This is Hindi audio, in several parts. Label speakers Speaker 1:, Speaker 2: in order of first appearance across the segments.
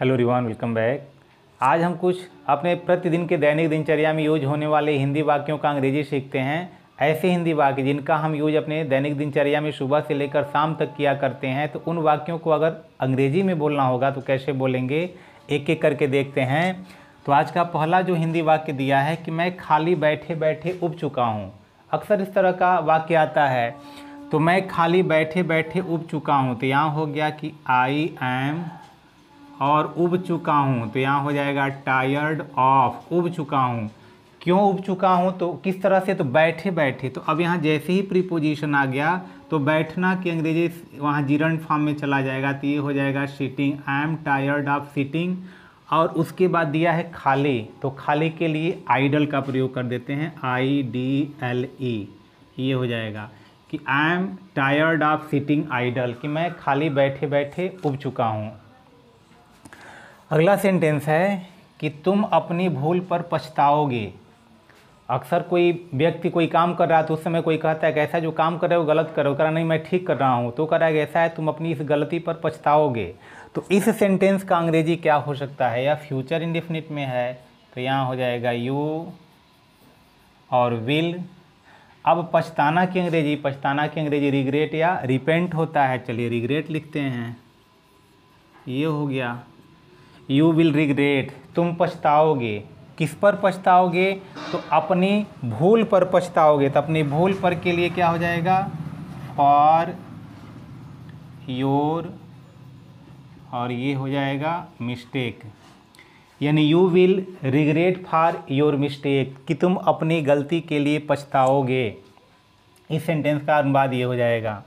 Speaker 1: हेलो रिवान वेलकम बैक आज हम कुछ अपने प्रतिदिन के दैनिक दिनचर्या में यूज होने वाले हिंदी वाक्यों का अंग्रेजी सीखते हैं ऐसे हिंदी वाक्य जिनका हम यूज अपने दैनिक दिनचर्या में सुबह से लेकर शाम तक किया करते हैं तो उन वाक्यों को अगर अंग्रेजी में बोलना होगा तो कैसे बोलेंगे एक एक करके देखते हैं तो आज का पहला जो हिंदी वाक्य दिया है कि मैं खाली बैठे बैठे उब चुका हूँ अक्सर इस तरह का वाक्य आता है तो मैं खाली बैठे बैठे उब चुका हूँ तो यहाँ हो गया कि आई एम और उब चुका हूँ तो यहाँ हो जाएगा टायर्ड ऑफ उब चुका हूँ क्यों उब चुका हूँ तो किस तरह से तो बैठे बैठे तो अब यहाँ जैसे ही प्रीपोजिशन आ गया तो बैठना की अंग्रेजी वहाँ जीरण फॉर्म में चला जाएगा तो ये हो जाएगा sitting I am tired of sitting और उसके बाद दिया है खाली तो खाली के लिए आइडल का प्रयोग कर देते हैं आई डी एल ई ये हो जाएगा कि I am tired of sitting idle कि मैं खाली बैठे बैठे उब चुका हूँ अगला सेंटेंस है कि तुम अपनी भूल पर पछताओगे अक्सर कोई व्यक्ति कोई काम कर रहा है तो उस समय कोई कहता है कि ऐसा जो काम कर रहे हो गलत करो करा नहीं मैं ठीक कर रहा हूँ तो कह रहा है कि ऐसा है तुम अपनी इस गलती पर पछताओगे तो इस सेंटेंस का अंग्रेजी क्या हो सकता है या फ्यूचर इंडिफिनिट में है तो यहाँ हो जाएगा यू और विल अब पछताना की अंग्रेजी पछताना की अंग्रेजी रिग्रेट या रिपेंट होता है चलिए रिग्रेट लिखते हैं ये हो गया यू विल रिग्रेट तुम पछताओगे किस पर पछताओगे तो अपनी भूल पर पछताओगे तो अपनी भूल पर के लिए क्या हो जाएगा फॉर योर और ये हो जाएगा मिस्टेक यानी you will regret for your mistake कि तुम अपनी गलती के लिए पछताओगे इस सेंटेंस का अनुवाद ये हो जाएगा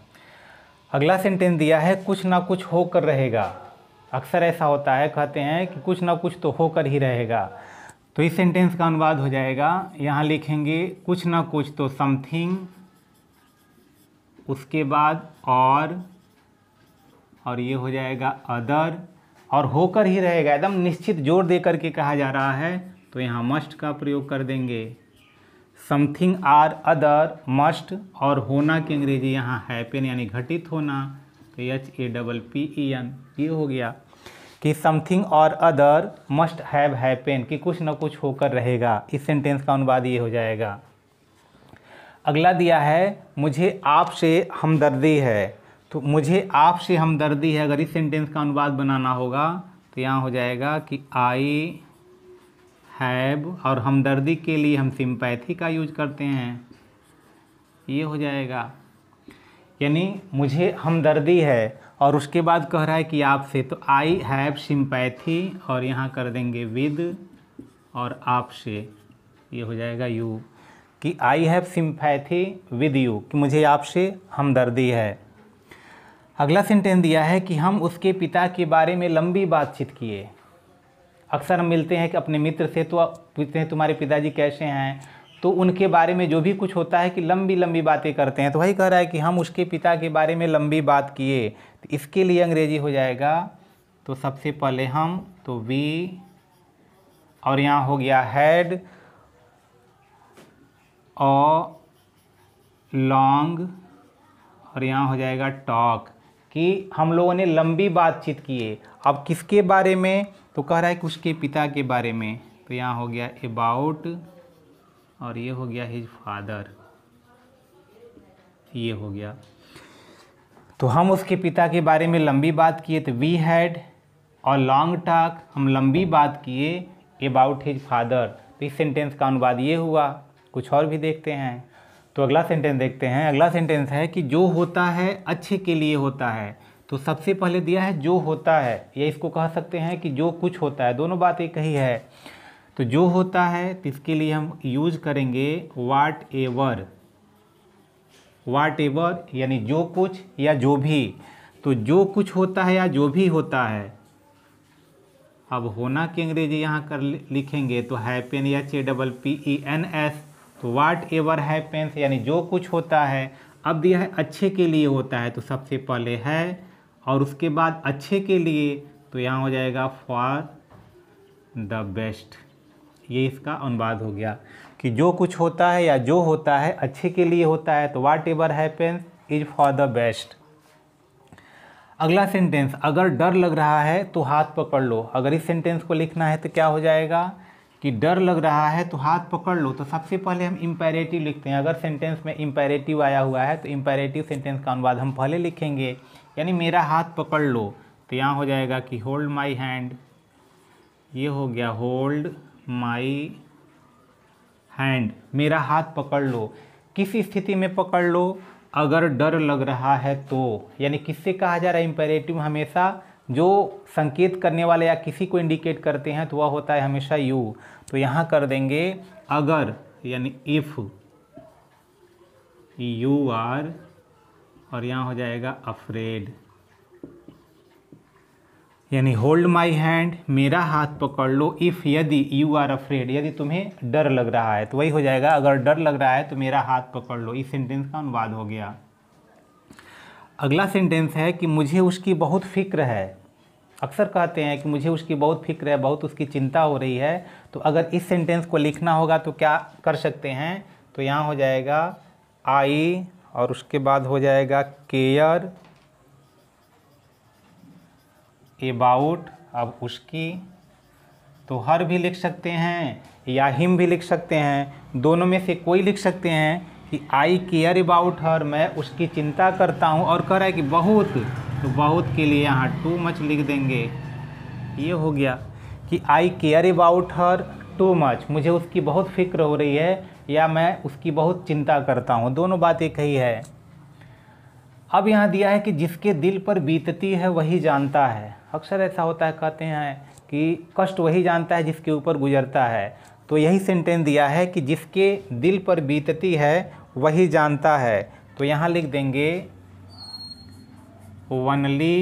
Speaker 1: अगला सेंटेंस दिया है कुछ ना कुछ होकर रहेगा अक्सर ऐसा होता है कहते हैं कि कुछ ना कुछ तो होकर ही रहेगा तो इस सेंटेंस का अनुवाद हो जाएगा यहाँ लिखेंगे कुछ ना कुछ तो समथिंग उसके बाद और और ये हो जाएगा अदर और होकर ही रहेगा एकदम निश्चित जोर दे करके कहा जा रहा है तो यहाँ मस्ट का प्रयोग कर देंगे समथिंग आर अदर मस्ट और होना की अंग्रेजी यहाँ हैपन यानी घटित होना H A double P E N ये हो गया कि समथिंग और अदर मस्ट हैव हैपेन कि कुछ ना कुछ होकर रहेगा इस सेंटेंस का अनुवाद ये हो जाएगा अगला दिया है मुझे आपसे हमदर्दी है तो मुझे आपसे हमदर्दी है अगर इस सेंटेंस का अनुवाद बनाना होगा तो यहाँ हो जाएगा कि आई हैव और हमदर्दी के लिए हम सिंपैथी का यूज करते हैं ये हो जाएगा यानी मुझे हमदर्दी है और उसके बाद कह रहा है कि आपसे तो आई हैव सिंपैथी और यहाँ कर देंगे विद और आपसे ये हो जाएगा यू कि I have sympathy with you कि मुझे आपसे हमदर्दी है अगला सेंटेंस दिया है कि हम उसके पिता के बारे में लंबी बातचीत किए अक्सर हम मिलते हैं कि अपने मित्र से तो पूछते हैं तुम्हारे पिताजी कैसे हैं तो उनके बारे में जो भी कुछ होता है कि लंबी लंबी बातें करते हैं तो वही कह रहा है कि हम उसके पिता के बारे में लंबी बात किए तो इसके लिए अंग्रेजी हो जाएगा तो सबसे पहले हम तो वी और यहाँ हो गया हैड अ लॉन्ग और यहाँ हो जाएगा टॉक कि हम लोगों ने लंबी बातचीत किए अब किसके बारे में तो कह रहा है कि उसके पिता के बारे में तो यहाँ हो गया अबाउट और ये हो गया हिज फादर ये हो गया तो हम उसके पिता के बारे में लंबी बात किए तो we had a long talk हम लंबी बात किए अबाउट हिज फादर तो इस सेंटेंस का अनुवाद ये हुआ कुछ और भी देखते हैं तो अगला सेंटेंस देखते हैं अगला सेंटेंस है कि जो होता है अच्छे के लिए होता है तो सबसे पहले दिया है जो होता है या इसको कह सकते हैं कि जो कुछ होता है दोनों बात एक ही है तो जो होता है तो इसके लिए हम यूज करेंगे वाट एवर वाट एवर यानी जो कुछ या जो भी तो जो कुछ होता है या जो भी होता है अब होना की अंग्रेजी यहाँ कर लिखेंगे तो हैपेन या चे double P E N S तो वाट एवर हैपेंस यानी जो कुछ होता है अब यह अच्छे के लिए होता है तो सबसे पहले है और उसके बाद अच्छे के लिए तो यहाँ हो जाएगा फॉर द बेस्ट ये इसका अनुवाद हो गया कि जो कुछ होता है या जो होता है अच्छे के लिए होता है तो whatever happens is for the best अगला सेंटेंस अगर डर लग रहा है तो हाथ पकड़ लो अगर इस सेंटेंस को लिखना है तो क्या हो जाएगा कि डर लग रहा है तो हाथ पकड़ लो तो सबसे पहले हम इम्पेरेटिव लिखते हैं अगर सेंटेंस में इम्पेरेटिव आया हुआ है तो इम्पेरेटिव सेंटेंस का अनुवाद हम पहले लिखेंगे यानी मेरा हाथ पकड़ लो तो यहाँ हो जाएगा कि होल्ड माई हैंड ये हो गया होल्ड माई हैंड मेरा हाथ पकड़ लो किस स्थिति में पकड़ लो अगर डर लग रहा है तो यानी किससे कहा जा रहा है इम्पेरेटिव हमेशा जो संकेत करने वाले या किसी को इंडिकेट करते हैं तो वह होता है हमेशा यू तो यहाँ कर देंगे अगर यानी इफ़ यू आर और यहाँ हो जाएगा अफ्रेड यानी होल्ड माई हैंड मेरा हाथ पकड़ लो इफ़ यदि यू आर अफ्रेड यदि तुम्हें डर लग रहा है तो वही हो जाएगा अगर डर लग रहा है तो मेरा हाथ पकड़ लो इस सेंटेंस का अनुवाद हो गया अगला सेंटेंस है कि मुझे उसकी बहुत फिक्र है अक्सर कहते हैं कि मुझे उसकी बहुत फिक्र है बहुत उसकी चिंता हो रही है तो अगर इस सेंटेंस को लिखना होगा तो क्या कर सकते हैं तो यहाँ हो जाएगा आई और उसके बाद हो जाएगा केयर एबाउट अब उसकी तो हर भी लिख सकते हैं या हिम भी लिख सकते हैं दोनों में से कोई लिख सकते हैं कि आई केयर अबाउट हर मैं उसकी चिंता करता हूँ और कह रहा है कि बहुत तो बहुत के लिए यहाँ टू मच लिख देंगे ये हो गया कि I care about her too much मुझे उसकी बहुत फिक्र हो रही है या मैं उसकी बहुत चिंता करता हूँ दोनों बातें कही है अब यहाँ दिया है कि जिसके दिल पर बीतती है वही जानता है अक्सर ऐसा होता है कहते हैं कि कष्ट वही जानता है जिसके ऊपर गुजरता है तो यही सेंटेंस दिया है कि जिसके दिल पर बीतती है वही जानता है तो यहाँ लिख देंगे वनली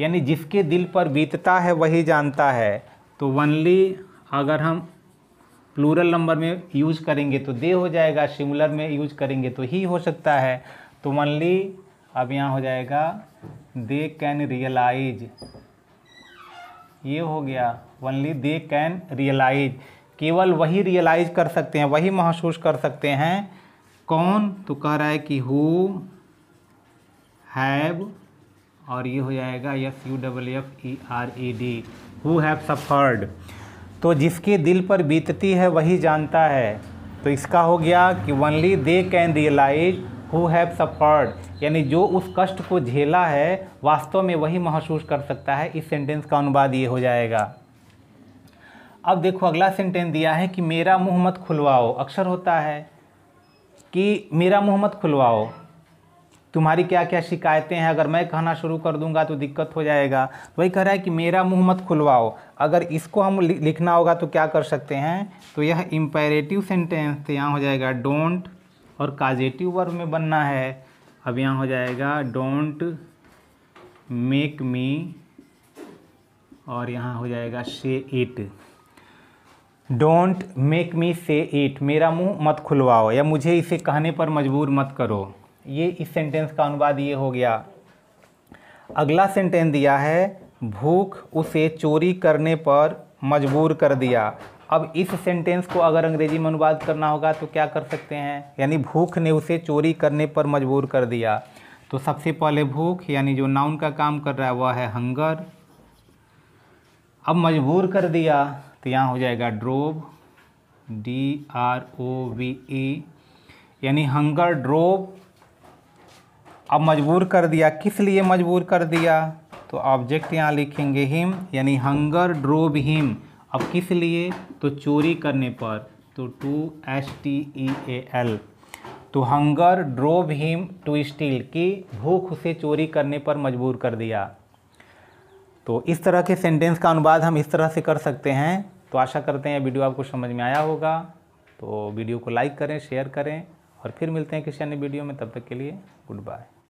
Speaker 1: यानी जिसके दिल पर बीतता है वही जानता है तो वनली अगर हम प्लूरल नंबर में यूज करेंगे तो दे हो जाएगा सिमुलर में यूज करेंगे तो ही हो सकता है तो वनली अब यहाँ हो जाएगा दे कैन रियलाइज ये हो गया वनली दे कैन रियलाइज केवल वही रियलाइज कर सकते हैं वही महसूस कर सकते हैं कौन तो कह रहा है कि हु हैव और ये हो जाएगा S U double F E R E D who have suffered तो जिसके दिल पर बीतती है वही जानता है तो इसका हो गया कि only they can realise who have suffered यानी जो उस कष्ट को झेला है वास्तव में वही महसूस कर सकता है इस सेंटेंस का अनुवाद ये हो जाएगा अब देखो अगला सेंटेंस दिया है कि मेरा मुँह मत खुलवाओ अक्सर होता है कि मेरा मुँह मत खुलवाओ तुम्हारी क्या क्या शिकायतें हैं अगर मैं कहना शुरू कर दूंगा तो दिक्कत हो जाएगा वही कह रहा है कि मेरा मुँह मत खुलवाओ अगर इसको हम लिखना होगा तो क्या कर सकते हैं तो यह इम्पेरेटिव सेंटेंस तो यहाँ हो जाएगा डोंट और काजेटिव वर्ब में बनना है अब यहाँ हो जाएगा डोंट मेक मी और यहाँ हो जाएगा से इट डोंट मेक मी से इट मेरा मुंह मत खुलवाओ या मुझे इसे कहने पर मजबूर मत करो ये इस सेंटेंस का अनुवाद ये हो गया अगला सेंटेंस दिया है भूख उसे चोरी करने पर मजबूर कर दिया अब इस सेंटेंस को अगर अंग्रेजी में अनुवाद करना होगा तो क्या कर सकते हैं यानी भूख ने उसे चोरी करने पर मजबूर कर दिया तो सबसे पहले भूख यानी जो नाउन का काम कर रहा है वह है हंगर अब मजबूर कर दिया तो यहाँ हो जाएगा drove D R O V E यानी हंगर ड्रोव अब मजबूर कर दिया किस लिए मजबूर कर दिया तो ऑब्जेक्ट यहाँ लिखेंगे हिम यानी हंगर ड्रोव हिम अब किस लिए तो चोरी करने पर तो to S T E A L तो hunger drove him to steal की भूख उसे चोरी करने पर मजबूर कर दिया तो इस तरह के सेंटेंस का अनुवाद हम इस तरह से कर सकते हैं तो आशा करते हैं वीडियो आपको समझ में आया होगा तो वीडियो को लाइक करें शेयर करें और फिर मिलते हैं किसी अन्य वीडियो में तब तक के लिए गुड बाय